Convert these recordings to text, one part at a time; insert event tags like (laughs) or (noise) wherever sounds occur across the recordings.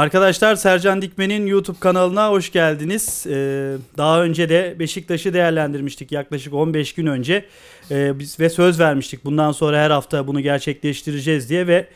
Arkadaşlar Sercan Dikmen'in YouTube kanalına hoş geldiniz. Ee, daha önce de Beşiktaş'ı değerlendirmiştik yaklaşık 15 gün önce ee, biz ve söz vermiştik bundan sonra her hafta bunu gerçekleştireceğiz diye ve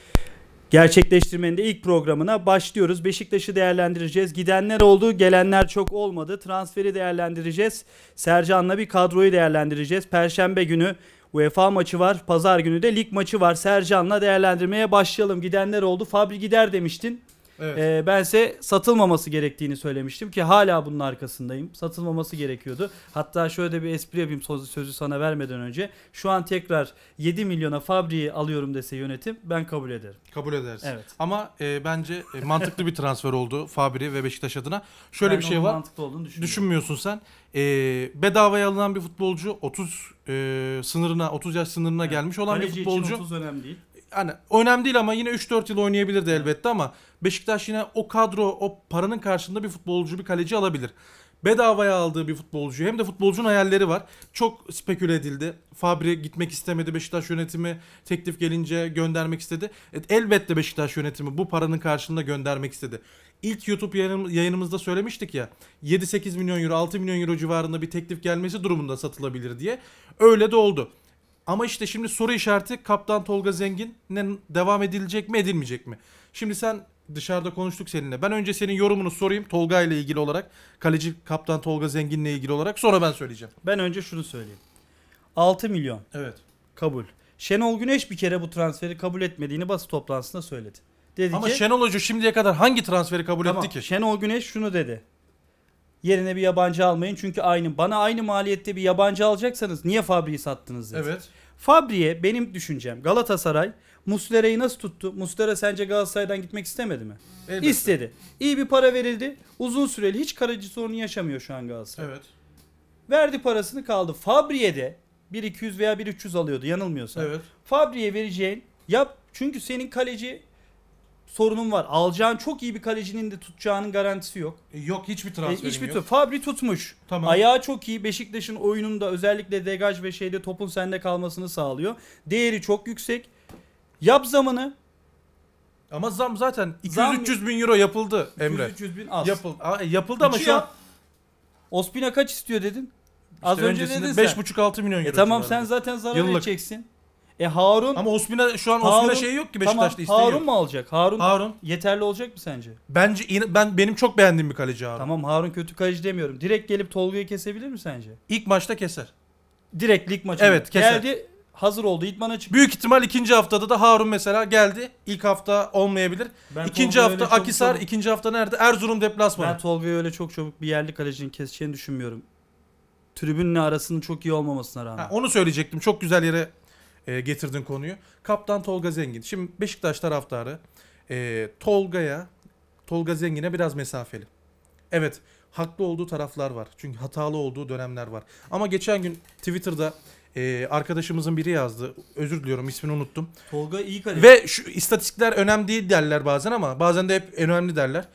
gerçekleştirmenin de ilk programına başlıyoruz. Beşiktaş'ı değerlendireceğiz. Gidenler oldu, gelenler çok olmadı. Transferi değerlendireceğiz. Sercan'la bir kadroyu değerlendireceğiz. Perşembe günü UEFA maçı var. Pazar günü de lig maçı var. Sercan'la değerlendirmeye başlayalım. Gidenler oldu. Fabri gider demiştin. Evet. Ee, bense satılmaması gerektiğini söylemiştim ki hala bunun arkasındayım. Satılmaması gerekiyordu. Hatta şöyle de bir espri yapayım sözü, sözü sana vermeden önce. Şu an tekrar 7 milyona Fabri'yi alıyorum dese yönetim ben kabul ederim. Kabul edersin. Evet. Ama e, bence e, mantıklı bir transfer oldu Fabri ve Beşiktaş adına. Şöyle ben bir şey var. Mantıklı olduğunu Düşünmüyorsun sen. E, bedavaya alınan bir futbolcu 30 e, sınırına 30 yaş sınırına yani, gelmiş olan bir futbolcu. 30 önemli değil hani önemli değil ama yine 3-4 yıl oynayabilirdi elbette ama Beşiktaş yine o kadro o paranın karşılığında bir futbolcu bir kaleci alabilir. Bedavaya aldığı bir futbolcu hem de futbolcunun hayalleri var. Çok speküle edildi. Fabri gitmek istemedi Beşiktaş yönetimi teklif gelince göndermek istedi. E, elbette Beşiktaş yönetimi bu paranın karşılığında göndermek istedi. İlk YouTube yayınımızda söylemiştik ya 7-8 milyon euro 6 milyon euro civarında bir teklif gelmesi durumunda satılabilir diye. Öyle de oldu. Ama işte şimdi soru işareti Kaptan Tolga Zengin'le devam edilecek mi edilmeyecek mi? Şimdi sen dışarıda konuştuk seninle. Ben önce senin yorumunu sorayım Tolga ile ilgili olarak. Kaleci Kaptan Tolga Zengin'le ilgili olarak. Sonra ben söyleyeceğim. Ben önce şunu söyleyeyim. 6 milyon Evet. kabul. Şenol Güneş bir kere bu transferi kabul etmediğini basın toplantısında söyledi. Dedi Ama ki, Şenol Hoca şimdiye kadar hangi transferi kabul Tamam, etti ki? Şenol Güneş şunu dedi. Yerine bir yabancı almayın. Çünkü aynı bana aynı maliyette bir yabancı alacaksanız niye Fabri'yi sattınız? Dedi. Evet. Fabri'ye benim düşüncem Galatasaray Muslera'yı nasıl tuttu? Muslera sence Galatasaray'dan gitmek istemedi mi? Elbette. İstedi. İyi bir para verildi. Uzun süreli hiç karıcı sorunu yaşamıyor şu an Galatasaray. Evet. Verdi parasını kaldı. Fabri'ye de 1-200 veya 1-300 alıyordu yanılmıyorsam. Evet. Fabri'ye vereceğin yap çünkü senin kaleci sorunum var. Alacağın çok iyi bir kalecinin de tutacağının garantisi yok. E, yok hiçbir E, transferim hiçbir yok. Fabri tutmuş. Tamam. Ayağı çok iyi. Beşiktaş'ın oyununda özellikle degaj ve şeyde topun sende kalmasını sağlıyor. Değeri çok yüksek. Yap zamını. Ama zam zaten Zam- 200-300 bin euro yapıldı Emre. 300 bin az. Yapıldı. Aa, e, yapıldı ama şu an Ospina kaç istiyor dedin? Az önce dedin sen. 5,5-6 milyon e, euro. E tamam sen zaten zarar Yıllık. edeceksin. E Harun Ama Ospina şu an Harun- Ospina şeyi yok ki Beşiktaş'ta isteği Harun yok. mu alacak? Harun, Harun. yeterli olacak mı sence? Bence in- ben benim çok beğendiğim bir kaleci Harun. Tamam Harun kötü kaleci demiyorum. Direkt gelip Tolga'yı kesebilir mi sence? İlk maçta keser. Direkt lig maçı Evet, keser. Geldi hazır oldu idmana çıktı. Büyük ihtimal ikinci haftada da Harun mesela geldi. İlk hafta olmayabilir. Ben ikinci Tolga'yı hafta öyle çok Akisar, ikinci hafta nerede? Erzurum Ben deplasmanı. Tolga'yı öyle çok çabuk bir yerli kalecinin keseceğini düşünmüyorum. Tribünle arasının çok iyi olmamasına rağmen. Ha, onu söyleyecektim. Çok güzel yere e, getirdin konuyu. Kaptan Tolga Zengin. Şimdi Beşiktaş taraftarı e, Tolga'ya, Tolga Zengin'e biraz mesafeli. Evet haklı olduğu taraflar var. Çünkü hatalı olduğu dönemler var. Ama geçen gün Twitter'da e, arkadaşımızın biri yazdı. Özür diliyorum ismini unuttum. Tolga iyi kaleci. Ve şu istatistikler önemli değil derler bazen ama bazen de hep önemli derler.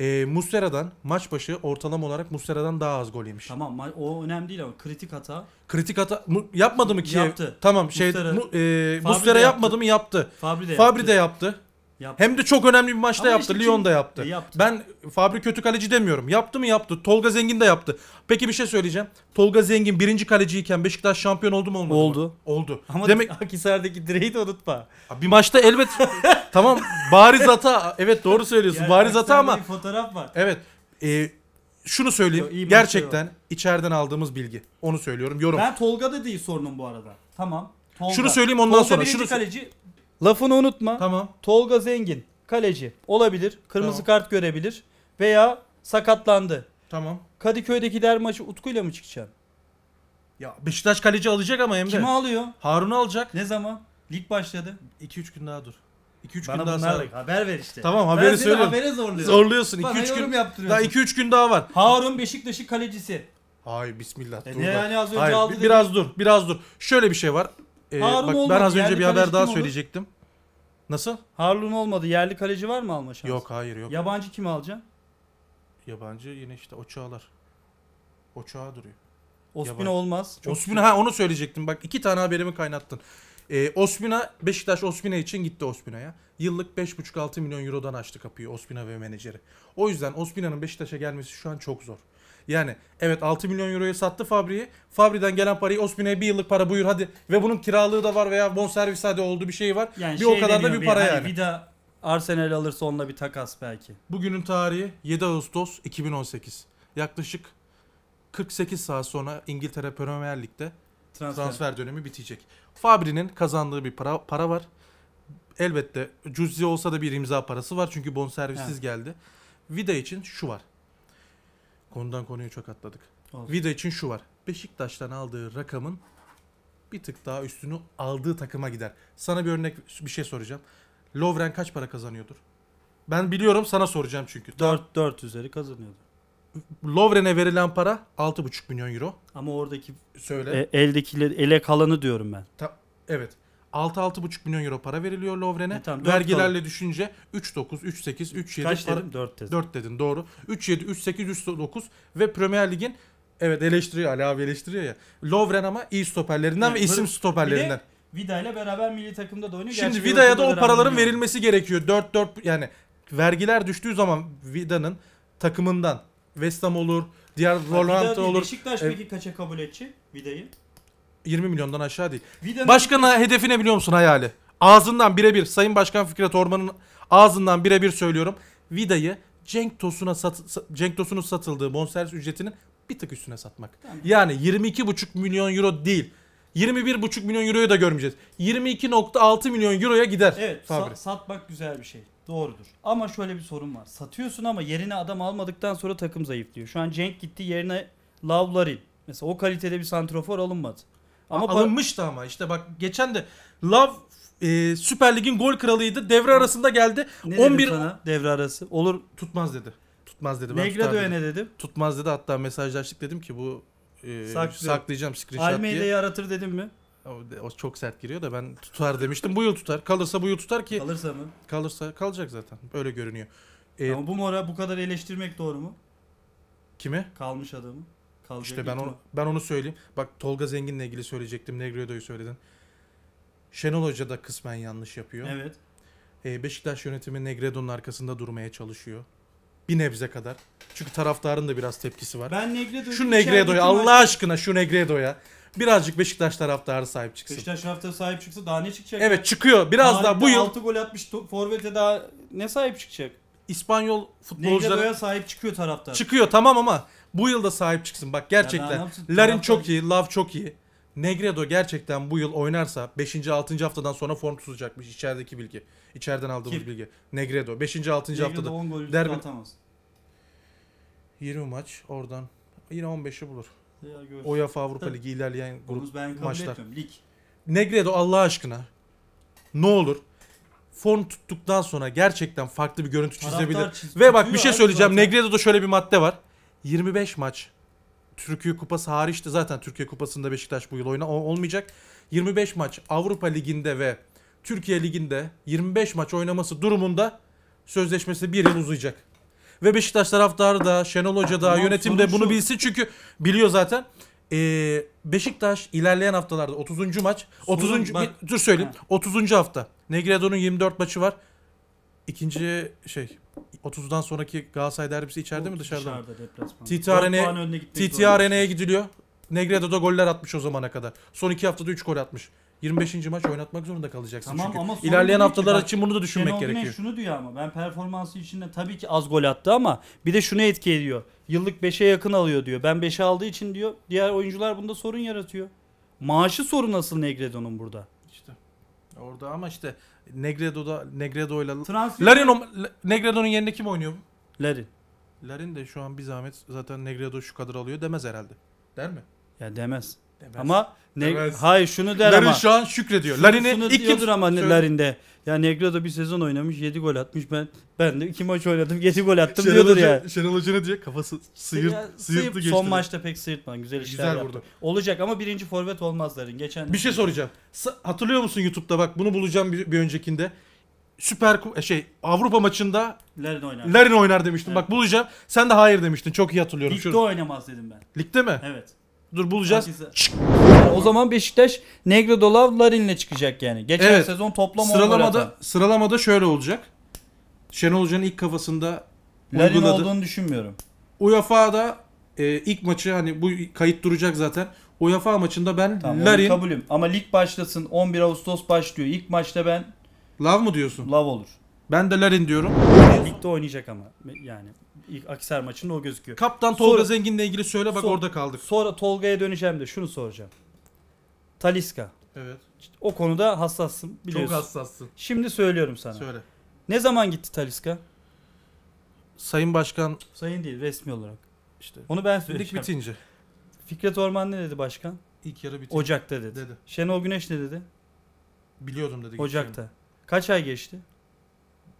E, Muslera'dan maç başı ortalama olarak Muslera'dan daha az gol yemiş. Tamam o önemli değil ama kritik hata. Kritik hata mu- yapmadı mı ki? Yaptı. Tamam şey Muslera, mu- e, Muslera yapmadı mı yaptı. Fabri de yaptı. de yaptı. Yaptı. Hem de çok önemli bir maçta Ama yaptı. Işte Lyon'da yaptı. yaptı. Ben Fabri kötü kaleci demiyorum. Yaptı mı yaptı. Tolga Zengin de yaptı. Peki bir şey söyleyeceğim. Tolga Zengin birinci kaleciyken Beşiktaş şampiyon oldu mu olmadı oldu. mı? Oldu. Ama Demek... Akisar'daki direği de unutma. Bir maçta elbet (laughs) tamam bariz hata. Evet doğru söylüyorsun. Yani bariz hata ama. fotoğraf var. Evet. E, şunu söyleyeyim. Yo, şey gerçekten şey içeriden aldığımız bilgi. Onu söylüyorum. Yorum. Ben Tolga da değil sorunum bu arada. Tamam. Tolga. Şunu söyleyeyim ondan Tolga sonra. Şunu kaleci Lafını unutma. Tamam. Tolga Zengin kaleci olabilir. Kırmızı Tamam. kart görebilir veya sakatlandı. Tamam. Kadıköy'deki der maçı Utku'yla mı çıkacaksın? Ya Beşiktaş kaleci alacak ama Emre. Kimi alıyor? Harun'u alacak. Ne zaman? Lig başladı. 2-3 gün daha dur. 2-3 gün Bana daha bunlar sonra. haber ver işte. Tamam, haberi ben söyle. Seni habere zorluyorum. Zorluyorsun. Bana 2-3 gün daha 2-3 gün daha var. Harun Beşiktaş'ın kalecisi. Ay bismillah E dur. ne bak. yani az önce Hayır, aldı bi- dedi. biraz dur. Biraz dur. Şöyle bir şey var. Ee, Harun bak ben az önce yerli bir haber daha olur? söyleyecektim. Nasıl? Harlun olmadı. Yerli kaleci var mı alma şansı? Yok hayır yok. Yabancı kimi alacaksın? Yabancı yine işte o çağlar. O çağa duruyor. Ospina Yabancı. olmaz. Çok Ospina ha onu söyleyecektim. Bak iki tane haberimi kaynattın. Ee, Ospina Beşiktaş Ospina için gitti Ospina'ya. Yıllık 5,5-6 milyon eurodan açtı kapıyı Ospina ve menajeri. O yüzden Ospina'nın Beşiktaş'a gelmesi şu an çok zor. Yani evet 6 milyon euroya sattı Fabri'yi. Fabri'den gelen parayı Ospin'e bir yıllık para buyur hadi. Ve bunun kiralığı da var veya bonservis hadi oldu bir şey var. Yani bir şey o kadar da bir para yani. Bir de Arsenal alırsa onunla bir takas belki. Bugünün tarihi 7 Ağustos 2018. Yaklaşık 48 saat sonra İngiltere Premier Lig'de transfer, transfer dönemi bitecek. Fabri'nin kazandığı bir para, para var. Elbette cüzi olsa da bir imza parası var çünkü bonservissiz evet. geldi. Vida için şu var. Konudan konuya çok atladık. Olsun. Vida için şu var. Beşiktaş'tan aldığı rakamın bir tık daha üstünü aldığı takıma gider. Sana bir örnek bir şey soracağım. Lovren kaç para kazanıyordur? Ben biliyorum sana soracağım çünkü. 4 4 üzeri kazanıyordu. Lovren'e verilen para 6,5 milyon euro. Ama oradaki söyle. E, eldekileri ele kalanı diyorum ben. Ta, evet. 6-6,5 milyon euro para veriliyor Lovren'e. E tamam, Vergilerle dolar. düşünce 3-9, 3-8, 3-7. Kaç para... dedim? 4 dedim. 4 dedin doğru. 3-7, 3-8, 3-9 ve Premier Lig'in evet eleştiriyor Ali abi eleştiriyor ya. Lovren ama iyi stoperlerinden yani, ve isim stoperlerinden. Vida ile beraber milli takımda da oynuyor. Şimdi Vida'ya da o paraların verilmesi gerekiyor. 4-4 yani vergiler düştüğü zaman Vida'nın takımından West Ham olur, diğer Wolverhampton olur. Beşiktaş e, peki kaça kabul edecek Vida'yı? 20 milyondan aşağı değil. Vidanın Başkana hedefi ne biliyor musun hayali? Ağzından birebir Sayın Başkan Fikret Orman'ın ağzından birebir söylüyorum. Vida'yı Cenk Tosun'a sat, Cenk Tosun'un satıldığı bonservis ücretinin bir tık üstüne satmak. Yani 22,5 milyon euro değil. 21,5 milyon euroyu da görmeyeceğiz. 22,6 milyon euroya gider. Evet sa- satmak güzel bir şey. Doğrudur. Ama şöyle bir sorun var. Satıyorsun ama yerine adam almadıktan sonra takım zayıflıyor. Şu an Cenk gitti yerine Lavlarin. Mesela o kalitede bir santrofor alınmadı. Ama alınmıştı ama işte bak geçen de Love e, Süper Lig'in gol kralıydı. Devre arasında geldi. Ne 11 sana? devre arası. Olur tutmaz dedi. Tutmaz dedi. Negredo'ya ne dedim? Tutmaz dedi. Hatta mesajlaştık dedim ki bu e, Saklıyorum. saklayacağım screenshot diye. Almeyda'yı aratır dedim mi? O çok sert giriyor da ben tutar demiştim. Bu yıl tutar. Kalırsa bu yıl tutar ki. Kalırsa mı? Kalırsa kalacak zaten. Öyle görünüyor. Ee, Ama bu mora bu kadar eleştirmek doğru mu? Kimi? Kalmış adamı kalacak. İşte ben onu, ben onu söyleyeyim. Bak Tolga Zengin'le ilgili söyleyecektim. Negredo'yu söyledin. Şenol Hoca da kısmen yanlış yapıyor. Evet. Ee, Beşiktaş yönetimi Negredo'nun arkasında durmaya çalışıyor. Bir nebze kadar. Çünkü taraftarın da biraz tepkisi var. Ben Negredo'yu... Şu Negredo'ya Allah aşkına şu Negredo'ya. Birazcık Beşiktaş taraftarı sahip çıksın. Beşiktaş taraftarı sahip çıksa daha ne çıkacak? Evet çıkıyor. Biraz Tarihte daha bu yıl. 6 gol atmış forvete daha ne sahip çıkacak? İspanyol futbolculara sahip çıkıyor taraftar. Çıkıyor tamam ama bu yıl da sahip çıksın. Bak gerçekten. Larin çok iyi. Love çok iyi. Negredo gerçekten bu yıl oynarsa 5. 6. haftadan sonra form tutacakmış içerideki bilgi. İçeriden aldığımız Kim? bilgi. Negredo 5. 6. Negredo haftada 10 gol derbi atamaz. 20 maç oradan yine 15'i bulur. UEFA Avrupa Ligi ilerleyen grup ben maçlar. Etmiyorum. Lig. Negredo Allah aşkına ne olur form tuttuktan sonra gerçekten farklı bir görüntü çizebilir. Ve bak bir şey söyleyeceğim. Negredo'da şöyle bir madde var. 25 maç. Türkiye Kupası hariç de zaten Türkiye Kupası'nda Beşiktaş bu yıl oyna olmayacak. 25 maç Avrupa Ligi'nde ve Türkiye Ligi'nde 25 maç oynaması durumunda sözleşmesi bir yıl uzayacak. Ve Beşiktaş taraftarı da, Şenol Hoca da, tamam, yönetim de bunu bilsin çünkü biliyor zaten. Ee, Beşiktaş ilerleyen haftalarda 30. maç, sorun 30. Bak, bir, dur söyleyeyim. Ha. 30. hafta. Negredo'nun 24 maçı var. İkinci şey 30'dan sonraki Galatasaray derbisi içeride mi dışarıda mı? Dışarıda TTRN'ye e gidiliyor. Negredo'da goller atmış o zamana kadar. Son iki haftada 3 gol atmış. 25. maç oynatmak zorunda kalacaksın tamam, çünkü. Ama İlerleyen haftalar için bunu da düşünmek Şenol gerekiyor. şunu diyor ama ben performansı içinde tabii ki az gol attı ama bir de şunu etki ediyor. Yıllık 5'e yakın alıyor diyor. Ben 5'e aldığı için diyor diğer oyuncular bunda sorun yaratıyor. Maaşı sorun asıl Negredo'nun burada. İşte orada ama işte Negredo'da Negredo'yla Transfer... Larin o, Negredo'nun yerine kim oynuyor? Larin. Larin de şu an bir zahmet zaten Negredo şu kadar alıyor demez herhalde. Der mi? Ya demez. Demez. Ama ne, Demez. hayır şunu der Larin ama. şu an şükrediyor. Şunu, Larin'i şunu iki diyordur ama söyle. Larin'de. Ya Negredo bir sezon oynamış 7 gol atmış. Ben ben de 2 maç oynadım 7 gol attım Şenol diyordur Hoca, ya. Şenol Hoca ne diyor? Kafası sıyırt, ya, sıyırttı geçti. Son maçta pek sıyırtmadan güzel işler güzel yaptı. Olacak ama birinci forvet olmaz Larin. Geçen bir şey soracağım. Hatırlıyor musun YouTube'da bak bunu bulacağım bir, bir öncekinde. Süper e, şey Avrupa maçında Larin oynar. Larin oynar demiştin. Evet. Bak bulacağım. Sen de hayır demiştin. Çok iyi hatırlıyorum. Ligde Şurada. oynamaz dedim ben. Ligde mi? Evet. Dur bulacağız. Çık. O zaman Beşiktaş Negredola Larin'le çıkacak yani. Geçen evet. sezon toplam sıralamada sıralamada şöyle olacak. Şenol Hoca'nın ilk kafasında Larin uyguladı. olduğunu düşünmüyorum. UEFA'da e, ilk maçı hani bu kayıt duracak zaten. UEFA maçında ben tamam, Larin kabulüm ama lig başlasın 11 Ağustos başlıyor. İlk maçta ben Lav mı diyorsun? Lav olur. Ben de Larin diyorum. Ligde oynayacak ama yani ilk Akisar maçında o gözüküyor. Kaptan Tolga sonra, Zengin'le ilgili söyle bak so, orada kaldık. Sonra Tolga'ya döneceğim de şunu soracağım. Taliska. Evet. O konuda hassassın biliyorsun. Çok hassassın. Şimdi söylüyorum sana. Söyle. Ne zaman gitti Taliska? Sayın Başkan. Sayın değil resmi olarak. İşte. Onu ben söyleyeceğim. Lig bitince. Fikret Orman ne dedi başkan? İlk yarı bitince. Ocak'ta dedi. dedi. Şenol Güneş ne dedi? Biliyordum dedi. Ocak'ta. Geçeyim. Kaç ay geçti?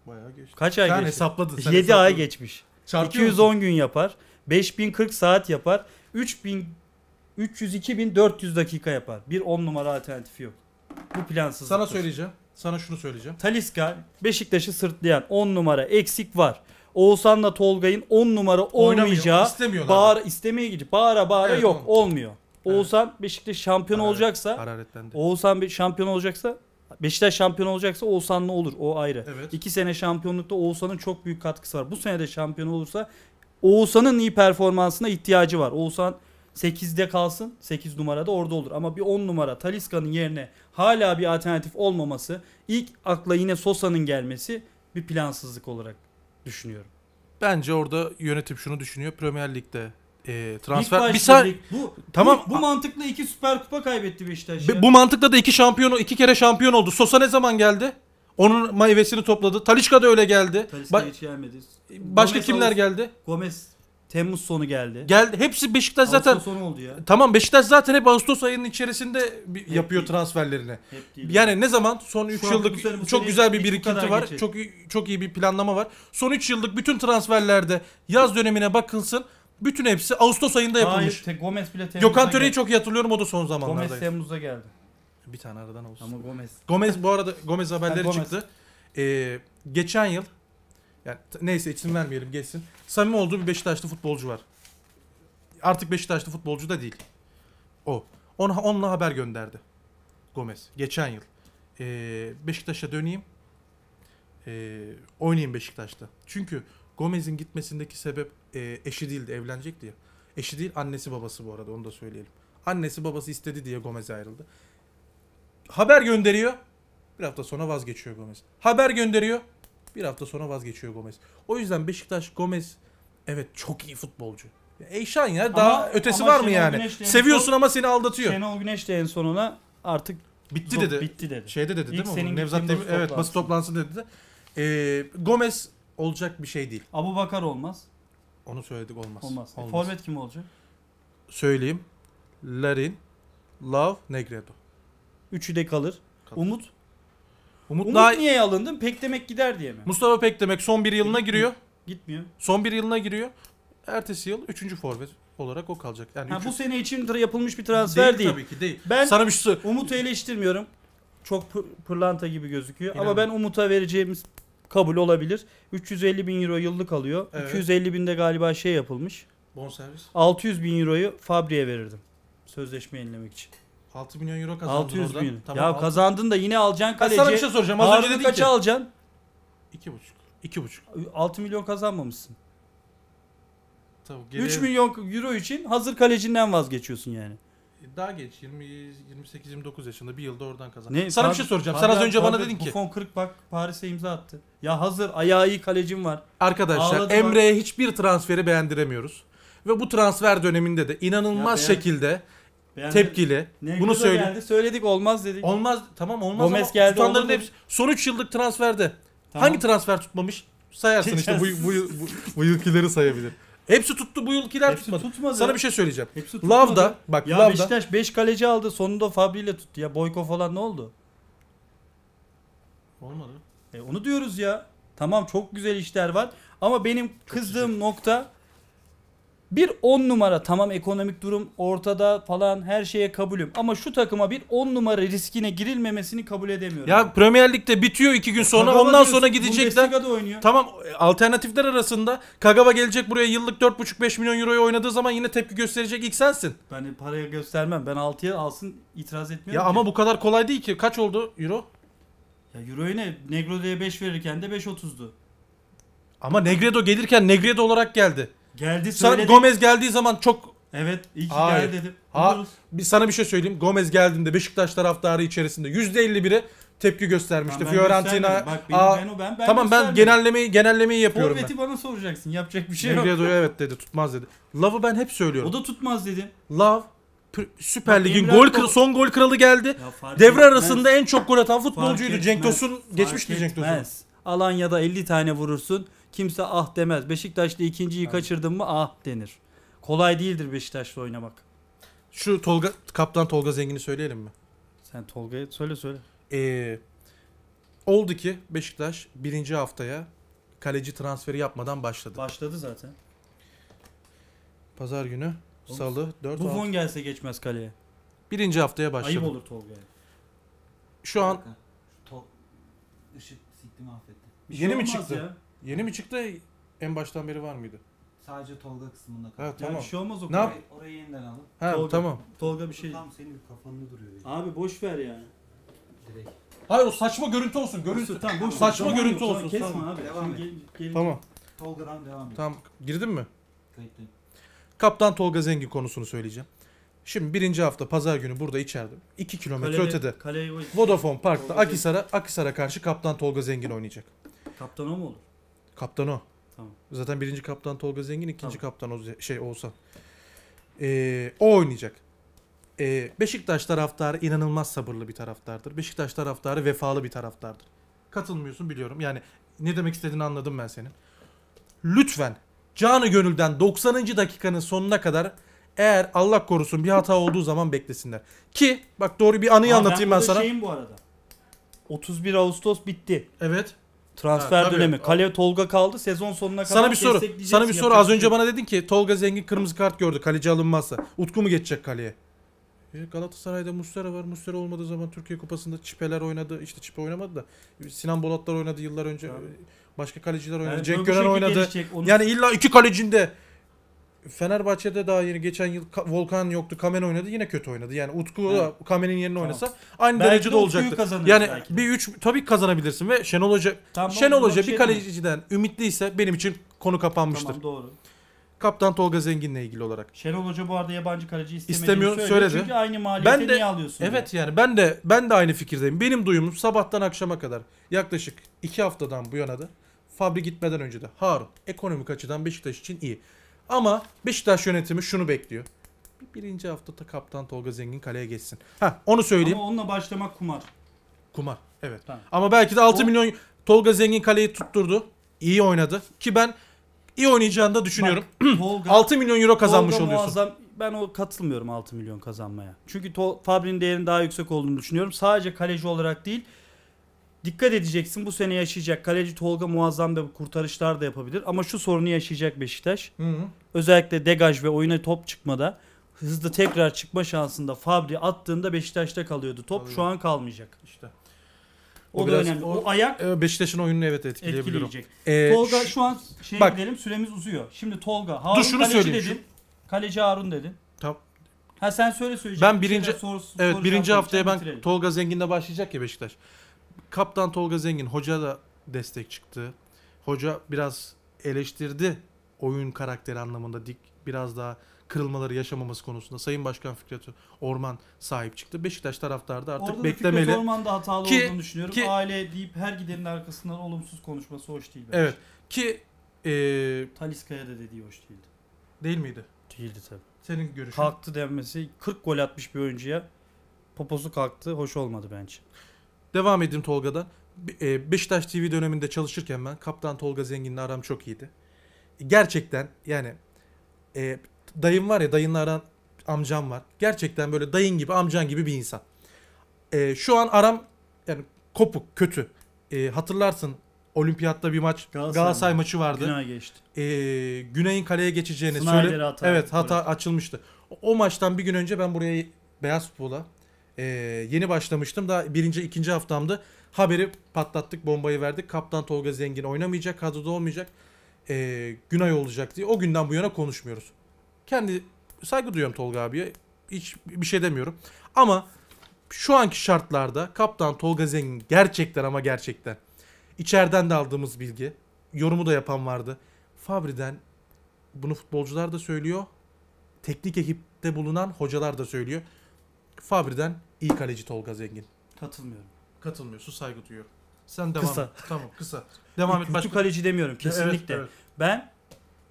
Bayağı geçti. Kaç ay sen geçti? Hesapladın, sen 7 ay geçmiş. Çarpıyor 210 gün yapar. 5040 saat yapar. 3000 302.400 dakika yapar. Bir 10 numara alternatifi yok. Bu plansız. Sana söyleyeceğim. Sana şunu söyleyeceğim. Taliska Beşiktaş'ı sırtlayan 10 numara eksik var. Oğuzhan'la Tolgay'ın 10 numara olmayacağı bağır istemeye gidip bağıra bağıra evet, yok onu. olmuyor. Oğuzhan Beşiktaş şampiyon Hararet, olacaksa Oğuzhan bir şampiyon olacaksa Beşiktaş şampiyon olacaksa Oğuzhan ne olur o ayrı. Evet. İki sene şampiyonlukta Oğuzhan'ın çok büyük katkısı var. Bu sene de şampiyon olursa Oğuzhan'ın iyi performansına ihtiyacı var. Oğuzhan 8'de kalsın 8 numarada orada olur. Ama bir 10 numara Taliska'nın yerine hala bir alternatif olmaması ilk akla yine Sosa'nın gelmesi bir plansızlık olarak düşünüyorum. Bence orada yönetim şunu düşünüyor. Premier Lig'de e, transfer başta, bir saniye bu tamam bu, bu mantıkla iki Süper Kupa kaybetti Beşiktaş. Ya. Bu mantıkla da iki şampiyon iki kere şampiyon oldu. Sosa ne zaman geldi? Onun meyvesini topladı. Talişka da öyle geldi. Talişka ba- hiç gelmedi. Başka Gomez kimler geldi? Gomez Temmuz sonu geldi. Geldi. Hepsi Beşiktaş Ağustos zaten. sonu oldu ya. Tamam Beşiktaş zaten hep Ağustos ayının içerisinde hep yapıyor değil. transferlerini. Hep değil. Yani ne zaman son 3 yıllık bu sene, bu çok güzel bir birikinti var. Geçecek. Çok çok iyi bir planlama var. Son 3 yıllık bütün transferlerde yaz dönemine bakılsın. Bütün hepsi Ağustos ayında yapılmış. Hayır, te- Gomez bile Temmuz'da Gökhan Töre'yi çok iyi hatırlıyorum o da son zamanlarda. Gomez zamanlardaydı. Temmuz'da geldi. Bir tane aradan olsun. Ama Gomez. Gomez bu arada Gomez haberleri Gomez. çıktı. Ee, geçen yıl yani t- neyse isim vermeyelim geçsin. Samimi olduğu bir Beşiktaşlı futbolcu var. Artık Beşiktaşlı futbolcu da değil. O. Ona, onunla haber gönderdi. Gomez. Geçen yıl. Ee, Beşiktaş'a döneyim. Ee, oynayayım Beşiktaş'ta. Çünkü Gomez'in gitmesindeki sebep e, eşi değildi, evlenecek diye Eşi değil, annesi babası bu arada onu da söyleyelim. Annesi babası istedi diye Gomez ayrıldı. Haber gönderiyor. Bir hafta sonra vazgeçiyor Gomez. Haber gönderiyor. Bir hafta sonra vazgeçiyor Gomez. O yüzden Beşiktaş Gomez evet çok iyi futbolcu. Ya Eyşan ya daha Ama- ötesi ama var mı Şenol yani? Seviyorsun son- ama seni aldatıyor. Şenol Güneş de en sonuna artık Bitti do- dedi. Bitti dedi. Şeyde dedi İlk değil mi? senin Nevzat Demir evet basın toplantısı dedi. de. Ee, Gomez olacak bir şey değil. Abu Bakar olmaz. Onu söyledik olmaz. Olmaz. E, olmaz. E, Forvet kim olacak? Söyleyeyim. Larin, Love, Negredo. Üçü de kalır. kalır. Umut? Umut, Umut daha... niye alındın? Pek demek gider diye mi? Mustafa Pek demek son bir yılına giriyor. Gitmiyor. Son bir yılına giriyor. Ertesi yıl üçüncü forvet olarak o kalacak. Yani ha, üçüncü... bu sene için yapılmış bir transfer değil. değil. Tabii ki değil. Ben Sana bir şey Umut'u eleştirmiyorum. Çok pırlanta gibi gözüküyor. İnanın. Ama ben Umut'a vereceğimiz kabul olabilir. 350 bin euro yıllık alıyor. Evet. 250 de galiba şey yapılmış. Bonservis. 600 bin euroyu Fabri'ye verirdim. Sözleşme yenilemek için. 6 milyon euro kazandın 600 oradan. Bin. Tamam, ya 6. kazandın da yine alacaksın kaleci. Ben sana bir şey soracağım. Az Harun'u önce dedin kaça ki. alacaksın? 2,5. 2,5. 6 milyon kazanmamışsın. Tabii, geriye... 3 milyon euro için hazır kalecinden vazgeçiyorsun yani. Daha geç 20 28 29 yaşında bir yılda oradan kazandı. Ne, Sana bir şey soracağım. Sen az önce bana dedin ki Buffon 40 bak Paris'e imza attı. Ya hazır ayağı iyi kalecim var. arkadaşlar Ağladı Emre'ye hiçbir transferi beğendiremiyoruz. Ve bu transfer döneminde de inanılmaz beğen- şekilde Beğendi. tepkili. Negredo Bunu söyle. geldi, söyledik olmaz dedik. Olmaz tamam olmaz Gomez ama geldi, tutanların hepsi son 3 yıllık transferde. Tamam. Hangi transfer tutmamış? Sayarsın işte bu, bu, bu, bu yılkileri sayabilir. (laughs) Hepsi tuttu bu yılkiler Hepsi tutmadı. tutmadı. Sana bir şey söyleyeceğim. Hepsi tutmadı. Lavda bak ya Lavda. Beşiktaş 5 beş kaleci aldı sonunda Fabri ile tuttu ya. Boyko falan ne oldu? Olmadı. E onu diyoruz ya. Tamam çok güzel işler var ama benim çok kızdığım güzel. nokta bir 10 numara tamam ekonomik durum ortada falan her şeye kabulüm. Ama şu takıma bir 10 numara riskine girilmemesini kabul edemiyorum. Ya Premier Lig'de bitiyor 2 gün sonra Kagawa ondan diyorsun, sonra gidecekler. oynuyor. Tamam alternatifler arasında Kagawa gelecek buraya yıllık 4,5-5 milyon euroyu oynadığı zaman yine tepki gösterecek ilk sensin. Ben paraya göstermem. Ben 6'ya alsın itiraz etmiyorum. Ya ki. ama bu kadar kolay değil ki. Kaç oldu euro? Ya euroyu ne? Negredo'ya 5 verirken de 5.30'du. Ama Negredo gelirken Negredo olarak geldi. Geldi Sen Gomez geldiği zaman çok Evet iyi ki Hayır. geldi dedim. Ha, bir sana bir şey söyleyeyim. Gomez geldiğinde Beşiktaş taraftarı içerisinde %51'i tepki göstermişti. Tamam, Fiorentina. Bak benim Aa, ben ben- tamam ben göstermedim. genellemeyi genellemeyi yapıyorum Forveti bana soracaksın. Yapacak bir şey yok. Negredo'ya evet dedi tutmaz dedi. Love'ı ben hep söylüyorum. O da tutmaz dedim. Love Süper Bak, Lig'in gol kral- son gol kralı geldi. Devre etmez. arasında en çok gol atan futbolcuydu. Cenk Tosun Fark geçmişti Cenk Tosun. Alanya'da 50 tane vurursun kimse ah demez. Beşiktaş'ta ikinciyi evet. kaçırdın mı ah denir. Kolay değildir Beşiktaş'la oynamak. Şu Tolga kaptan Tolga Zengin'i söyleyelim mi? Sen Tolga'yı söyle söyle. Ee, oldu ki Beşiktaş birinci haftaya kaleci transferi yapmadan başladı. Başladı zaten. Pazar günü Olur. salı 4 bu fon gelse geçmez kaleye. Birinci haftaya başladı. Ayıp olur Tolga'ya. Şu an Işık siktim affetti. Bir Yeni şey mi çıktı? Ya. Yeni mi çıktı? En baştan beri var mıydı? Sadece Tolga kısmında kaldı. Ha, tamam. bir şey olmaz o Ne yap- Orayı yeniden alın. Ha Tolga, tamam. Tolga bir şey. Tam senin kafanda duruyor ya. Abi boş ver ya. Direkt. Hayır o saçma görüntü olsun. Görüntü. Tamam boş Saçma Tamam, görüntü tamam, olsun. Kesme Tamam. abi. Devam Şimdi gel- gel- Tamam. Tolga'dan devam et. Tamam. Girdin mi? Kayıtlı. Kaptan Tolga Zengin konusunu söyleyeceğim. Şimdi birinci hafta pazar günü burada içeride. 2 kilometre Kaleye- ötede. Kaleye Vodafone Park'ta Tolga Akisar'a Akisar'a karşı Kaptan Tolga Zengin oynayacak. kaptan o mu olur? Kaptan o. Tamam. Zaten birinci kaptan Tolga Zengin, ikinci tamam. kaptan o şey Oğuzhan. Ee, o oynayacak. Ee, Beşiktaş taraftarı inanılmaz sabırlı bir taraftardır. Beşiktaş taraftarı vefalı bir taraftardır. Katılmıyorsun biliyorum. Yani ne demek istediğini anladım ben senin. Lütfen canı gönülden 90. dakikanın sonuna kadar eğer Allah korusun bir hata olduğu zaman beklesinler. Ki bak doğru bir anıyı Aa, anlatayım ben, ben sana. Ben şeyim bu arada. 31 Ağustos bitti. Evet transfer ha, dönemi. Kale Tolga kaldı sezon sonuna kadar. Sana bir soru. Sana bir soru. Az önce bana dedin ki Tolga Zengin kırmızı kart gördü. Kaleci alınmazsa. Utku mu geçecek kaleye? E, Galatasaray'da Mustera var. Mustera olmadığı zaman Türkiye Kupası'nda Çipeler oynadı. İşte Çipe oynamadı da. Sinan Bolatlar oynadı yıllar önce. Başka kaleciler oynadı. Yani Cenk Gören oynadı. Onu... Yani illa iki kalecinde Fenerbahçe'de daha yeni geçen yıl Ka- Volkan yoktu. Kamen oynadı. Yine kötü oynadı. Yani Utku da Kamen'in yerine oynasa aynı Belki derecede Utku'yu olacaktı. Yani belki de. bir 3 tabii kazanabilirsin ve Şenol Hoca Tamam, Şenol buna Hoca bir bir şey ümitliyse benim için konu kapanmıştır. Tamam doğru. Kaptan Tolga Zengin'le ilgili olarak. Şenol Hoca bu arada yabancı kaleci istemiyor İstemiyor, söyledi. Çünkü aynı maliyete Ben de- niye alıyorsun? diyor. Evet yani ben de ben de aynı fikirdeyim. Benim duyumum sabahtan akşama kadar yaklaşık 2 haftadan bu yana da Fabri gitmeden önce de Harun ekonomik açıdan Beşiktaş için iyi. Ama Beşiktaş yönetimi şunu bekliyor. Birinci haftada kaptan Tolga Zengin kaleye geçsin. Ha onu söyleyeyim. Ama onunla başlamak kumar. Kumar evet. Tamam. Ama belki de 6 o... milyon Tolga Zengin kaleyi tutturdu. İyi oynadı. Ki ben iyi oynayacağını da düşünüyorum. Bak, (clears throat) Tolga, 6 (clears throat) milyon euro kazanmış Tolga oluyorsun. Muazzam, ben o katılmıyorum 6 milyon kazanmaya. Çünkü to, Fabri'nin değerinin daha yüksek olduğunu düşünüyorum. Sadece kaleci olarak değil. Dikkat edeceksin bu sene yaşayacak. Kaleci Tolga muazzam da kurtarışlar da yapabilir. Ama şu sorunu yaşayacak Beşiktaş. Hı hı. Özellikle degaj ve oyuna top çıkmada hızlı tekrar çıkma şansında Fabri attığında Beşiktaş'ta kalıyordu top. Kalıyor. Şu an kalmayacak. İşte. O, o da önemli. O, o ayak e, Beşiktaş'ın oyununu evet etkileyebilir. Ee, Tolga şu, şu an şey bak, gidelim süremiz uzuyor. Şimdi Tolga Harun dur, şunu kaleci söyleyeyim. dedin. Şu... Kaleci Harun dedin. Tamam. Ha sen söyle söyleyeceğim. Ben birinci, sorusu, evet, birinci haftaya ben bitirelim. Tolga Zengin'le başlayacak ya Beşiktaş. Kaptan Tolga Zengin hoca da destek çıktı. Hoca biraz eleştirdi oyun karakteri anlamında dik biraz daha kırılmaları yaşamaması konusunda Sayın Başkan Fikret Orman sahip çıktı. Beşiktaş taraftarı da artık Orada beklemeli. Fikret Orman da hatalı ki, olduğunu düşünüyorum. Ki, Aile deyip her gidenin arkasından olumsuz konuşması hoş değil. Bence. Evet ki e, Taliska'ya da dediği hoş değildi. Değil miydi? Değildi tabii. Senin görüşün. Kalktı denmesi 40 gol atmış bir oyuncuya poposu kalktı hoş olmadı bence. Devam edeyim Tolga'dan. E, Beşiktaş TV döneminde çalışırken ben Kaptan Tolga Zengin'le aram çok iyiydi gerçekten yani e, dayım var ya dayınlardan amcam var. Gerçekten böyle dayın gibi amcan gibi bir insan. E, şu an aram yani kopuk kötü. E, hatırlarsın olimpiyatta bir maç Galatasaray, Galatasaray maçı vardı. Günay geçti. E, Güney'in kaleye geçeceğini söyle. Hata evet hata böyle. açılmıştı. O, o maçtan bir gün önce ben buraya Beyaz Futbol'a e, yeni başlamıştım. Daha birinci ikinci haftamdı. Haberi patlattık bombayı verdik. Kaptan Tolga Zengin oynamayacak kadroda olmayacak e, Günay olacak diye o günden bu yana konuşmuyoruz. Kendi saygı duyuyorum Tolga abiye. Hiç bir şey demiyorum. Ama şu anki şartlarda Kaptan Tolga Zengin gerçekten ama gerçekten içeriden de aldığımız bilgi. Yorumu da yapan vardı. Fabri'den bunu futbolcular da söylüyor. Teknik ekipte bulunan hocalar da söylüyor. Fabri'den iyi kaleci Tolga Zengin. Katılmıyorum. Katılmıyorsun saygı duyuyorum. Sen devam kısa. et. Tamam kısa. Devam et. Kötü başka... kaleci demiyorum kesinlikle. Evet, evet. Ben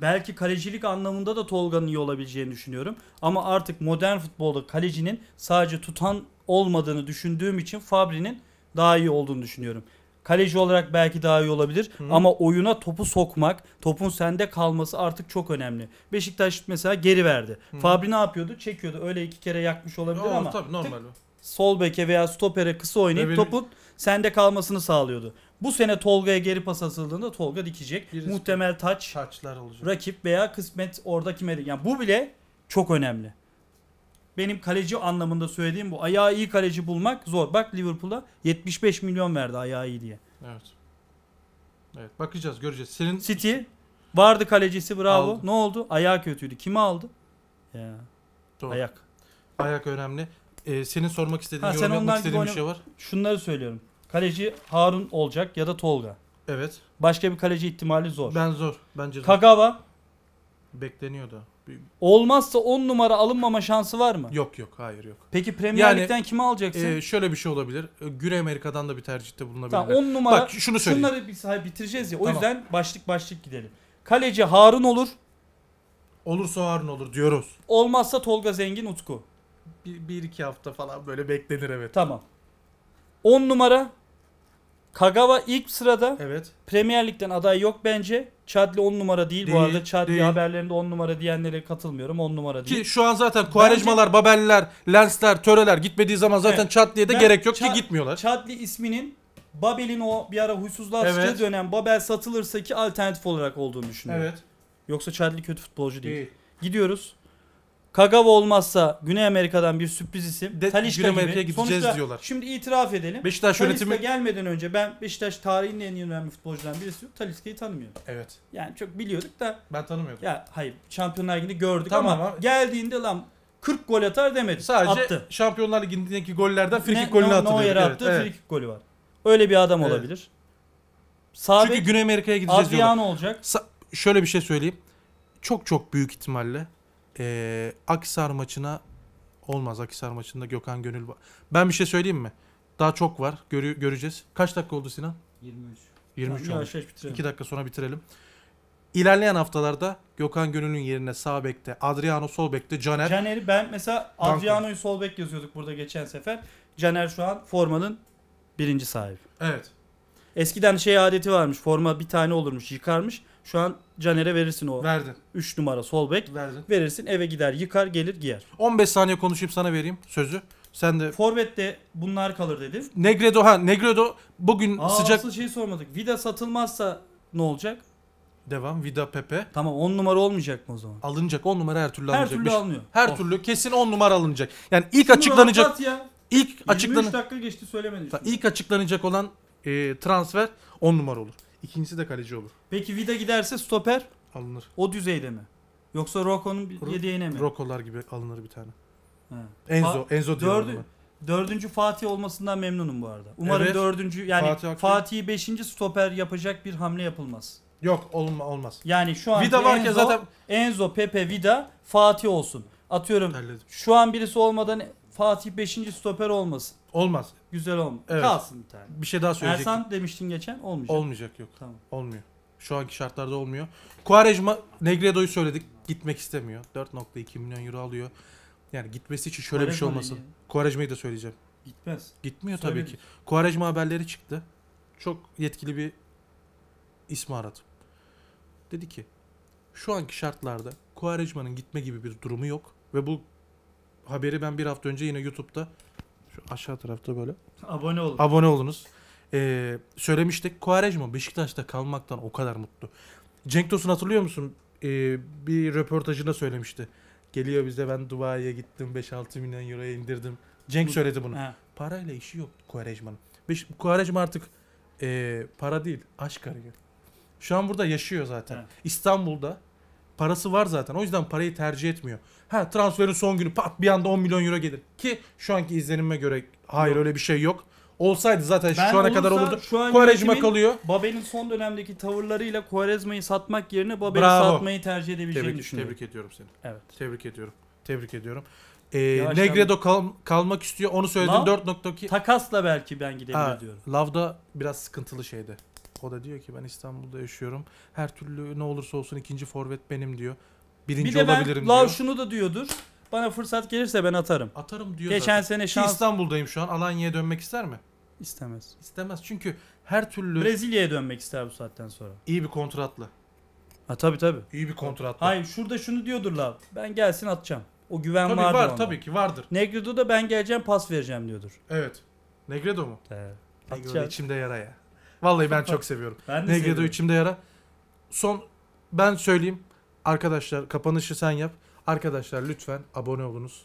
belki kalecilik anlamında da Tolga'nın iyi olabileceğini düşünüyorum. Ama artık modern futbolda kalecinin sadece tutan olmadığını düşündüğüm için Fabri'nin daha iyi olduğunu düşünüyorum. Kaleci olarak belki daha iyi olabilir Hı. ama oyuna topu sokmak, topun sende kalması artık çok önemli. Beşiktaş mesela geri verdi. Hı. Fabri ne yapıyordu? Çekiyordu. Öyle iki kere yakmış olabilir o, ama tabii normal. Tık, sol beke veya stopere kısa oynayıp benim... topun sende kalmasını sağlıyordu. Bu sene Tolga'ya geri pas atıldığında Tolga dikecek. Birisi Muhtemel taç, taçlar olacak. rakip veya kısmet orada kime Yani bu bile çok önemli. Benim kaleci anlamında söylediğim bu. Ayağı iyi kaleci bulmak zor. Bak Liverpool'a 75 milyon verdi ayağı iyi diye. Evet. Evet bakacağız göreceğiz. Senin City vardı kalecisi bravo. Aldı. Ne oldu? Ayağı kötüydü. Kimi aldı? Ya. Doğru. Ayak. Ayak önemli e, senin sormak istediğin, Ha, sen yorum yapmak istediğin bir şey var. Şunları söylüyorum. Kaleci Harun olacak ya da Tolga. Evet. Başka bir kaleci ihtimali zor. Ben zor. Bence zor. Kagawa Bekleniyordu. Bir- olmazsa 10 numara alınmama şansı var mı? Yok yok. Hayır yok. Peki Premier Yani, Lig'den kimi alacaksın? Ee, şöyle bir şey olabilir. Güney Amerika'dan da bir tercihte bulunabilir. Tamam 10 numara. Bak şunu söyleyeyim. Şunları bir say- bitireceğiz ya. O Tamam. yüzden başlık başlık gidelim. Kaleci Harun olur. Olursa Harun olur diyoruz. Olmazsa Tolga Zengin Utku bir, bir iki hafta falan böyle beklenir evet. Tamam. 10 numara Kagawa ilk sırada. Evet. Premier Lig'den aday yok bence. Chadli 10 numara değil, değil bu arada. Chadli haberlerinde 10 numara diyenlere katılmıyorum. 10 numara değil. Ki şu an zaten Kuarejmalar, Babel'ler, Lens'ler, Töre'ler gitmediği zaman zaten evet. Chadli'ye de ben, gerek yok Ch- ki gitmiyorlar. Chadli isminin Babel'in o bir ara huysuzluğa evet. dönem Babel satılırsa ki alternatif olarak olduğunu düşünüyorum. Evet. Yoksa Chadli kötü futbolcu değil. değil. Gidiyoruz. Kagawa olmazsa Güney Amerika'dan bir sürpriz isim. De, Talişka Güney Amerika'ya gibi. gideceğiz Sonuçta, diyorlar. Şimdi itiraf edelim. Beşiktaş Talisca yönetimi gelmeden önce ben Beşiktaş tarihinin en iyi önemli futbolcudan birisi Talisca'yı tanımıyorum. Evet. Yani çok biliyorduk da. Ben tanımıyordum. Ya hayır Şampiyonlar Ligi'ni gördük tamam, ama abi. geldiğinde lan 40 gol atar demedi. Sadece attı. Şampiyonlar Ligi'ndeki gollerden free kick golünü no, hatırlıyorum. Neuer attı evet, free golü var. Öyle bir adam evet. olabilir. Sabit, Çünkü Güney Amerika'ya gideceğiz Adriano diyorlar. olacak. Sa- şöyle bir şey söyleyeyim. Çok çok büyük ihtimalle e, ee, Akisar maçına olmaz. Akisar maçında Gökhan Gönül var. Ben bir şey söyleyeyim mi? Daha çok var. Görü göreceğiz. Kaç dakika oldu Sinan? 23. 23 oldu. 2 şey dakika sonra bitirelim. İlerleyen haftalarda Gökhan Gönül'ün yerine sağ bekte, Adriano sol bekte, Caner. Caner'i ben mesela Adriano'yu sol bek yazıyorduk burada geçen sefer. Caner şu an formanın birinci sahibi. Evet. Eskiden şey adeti varmış. Forma bir tane olurmuş, yıkarmış. Şu an Caner'e verirsin o. Verdim. 3 numara sol bek. Verdim. Verirsin eve gider yıkar gelir giyer. 15 saniye konuşayım sana vereyim sözü. Sen de Forvet'te bunlar kalır dedim. Negredo ha Negredo bugün Aa, sıcak. Asıl şeyi sormadık. Vida satılmazsa ne olacak? Devam. Vida Pepe. Tamam 10 numara olmayacak mı o zaman? Alınacak. 10 numara her türlü her alınacak. Her türlü alınıyor. Her of. türlü kesin 10 numara alınacak. Yani ilk Şunu açıklanacak. Ya. İlk açıklanacak. 23 dakika geçti söylemedin. İlk açıklanacak olan e, transfer 10 numara olur. İkincisi de kaleci olur. Peki Vida giderse stoper alınır. O düzeyde mi? Yoksa Roko'nun yedeğine mi? Rokolar gibi alınır bir tane. He. Enzo, Fa- Enzo diyorum dördü- Dördüncü Fatih olmasından memnunum bu arada. Umarım Evet. dördüncü yani Fatih Fatih, beşinci stoper yapacak bir hamle yapılmaz. Yok olma, olmaz. Yani şu an Vida varken Enzo, zaten- Enzo, Pepe, Vida, Fatih olsun. Atıyorum Terledim. şu an birisi olmadan Fatih 5. stoper olmasın. Olmaz. Güzel olmaz. Evet. Kalsın bir tane. Bir şey daha söyleyecektim. Ersan demiştin geçen olmayacak. Olmayacak yok. Tamam. Olmuyor. Şu anki şartlarda olmuyor. Quaresma Negredo'yu söyledik. Gitmek istemiyor. 4.2 milyon euro alıyor. Yani gitmesi için şöyle Quaresma bir şey olmasın. Quaresma'yı da söyleyeceğim. Gitmez. Gitmiyor Söyledik. tabii ki. Quaresma haberleri çıktı. Çok yetkili bir ismi aradım. Dedi ki şu anki şartlarda Quaresma'nın gitme gibi bir durumu yok ve bu haberi ben bir hafta önce yine YouTube'da şu aşağı tarafta böyle. Abone olun. Abone olunuz. Ee, söylemiştik. Kuarejma Beşiktaş'ta kalmaktan o kadar mutlu. Cenk Tosun hatırlıyor musun? Ee, bir röportajında söylemişti. Geliyor bize ben Dubai'ye gittim 5-6 milyon euroya indirdim. Cenk söyledi bunu. He. Parayla işi yok Kuarejma'nın. Kuarejma artık e, para değil aşk arıyor. Şu an burada yaşıyor zaten. He. İstanbul'da Parası var zaten. O yüzden parayı tercih etmiyor. Ha transferin son günü pat bir anda 10 milyon euro gelir. Ki şu anki izlenime göre hayır yok. öyle bir şey yok. Olsaydı zaten ben şu ana kadar olurdu. Şu kalıyor. Babel'in son dönemdeki tavırlarıyla Quaresma'yı satmak yerine Babel'i satmayı tercih edebileceğini tebrik, düşünüyorum. Tebrik ediyorum seni. Evet. Tebrik ediyorum. Tebrik ediyorum. Ee, Negredo kal, kalmak istiyor. Onu söyledim. 4.2 Takasla belki ben gidebilir ha, diyorum. Lav'da biraz sıkıntılı şeydi. O da diyor ki ben İstanbul'da yaşıyorum. Her türlü ne olursa olsun ikinci forvet benim diyor. Birinci Bir de ben olabilirim Lav diyor. şunu da diyordur. Bana fırsat gelirse ben atarım. Atarım diyor Geçen zaten. sene Ki İstanbul'dayım şu an. Alanya'ya dönmek ister mi? İstemez. İstemez. Çünkü her türlü Brezilya'ya dönmek ister bu saatten sonra. İyi bir kontratlı. Ha tabi tabi. İyi bir kontratlı. Hayır şurada şunu diyordur Lav. Ben gelsin atacağım. O güven Tabii vardır var onda. tabii ki vardır. Negredo da ben geleceğim pas vereceğim diyordur. Evet. Negredo mu? Negredo Atacağım. içimde yara ya. Vallahi ben çok seviyorum. ben de Negredo içimde yara. Son ben söyleyeyim. Arkadaşlar kapanışı sen yap. Arkadaşlar lütfen abone olunuz.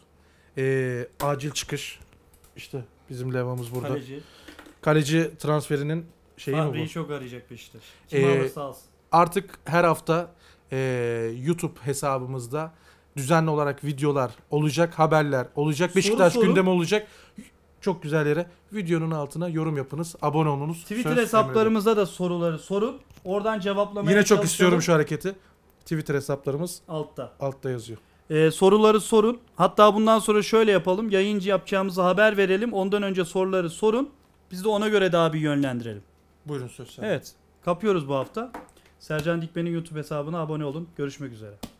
Ee, acil çıkış. İşte bizim levamız burada. Kaleci. Kaleci transferinin şeyi mi bu? çok arayacak Beşiktaş. Kim ee, alırsa alsın. Artık her hafta e, YouTube hesabımızda düzenli olarak videolar olacak, haberler olacak, Beşiktaş soru, gündemi olacak çok güzel yere videonun altına yorum yapınız. Abone olunuz. Twitter Söz hesaplarımıza da soruları sorun. Oradan cevaplamaya Yine çok istiyorum şu hareketi. Twitter hesaplarımız altta. Altta yazıyor. Ee, soruları sorun. Hatta bundan sonra şöyle yapalım. Yayıncı yapacağımızı haber verelim. Ondan önce soruları sorun. Biz de ona göre daha bir yönlendirelim. Buyurun söz sen. Evet. Kapıyoruz bu hafta. Sercan Dikmen'in YouTube hesabına abone olun. Görüşmek üzere.